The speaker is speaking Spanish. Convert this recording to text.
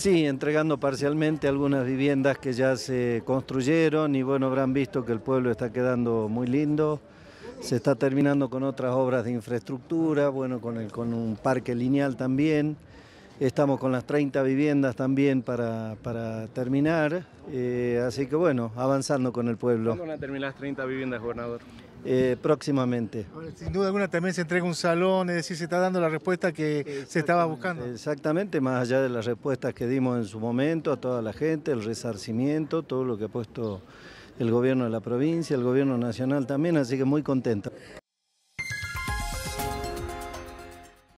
Sí, entregando parcialmente algunas viviendas que ya se construyeron y bueno, habrán visto que el pueblo está quedando muy lindo. Se está terminando con otras obras de infraestructura, bueno, con, el, con un parque lineal también. Estamos con las 30 viviendas también para, para terminar, eh, así que bueno, avanzando con el pueblo. ¿Cuándo van a terminar las 30 viviendas, gobernador? Eh, próximamente. Sin duda alguna también se entrega un salón, es decir, se está dando la respuesta que se estaba buscando. Exactamente, más allá de las respuestas que dimos en su momento a toda la gente, el resarcimiento, todo lo que ha puesto el gobierno de la provincia, el gobierno nacional también, así que muy contento.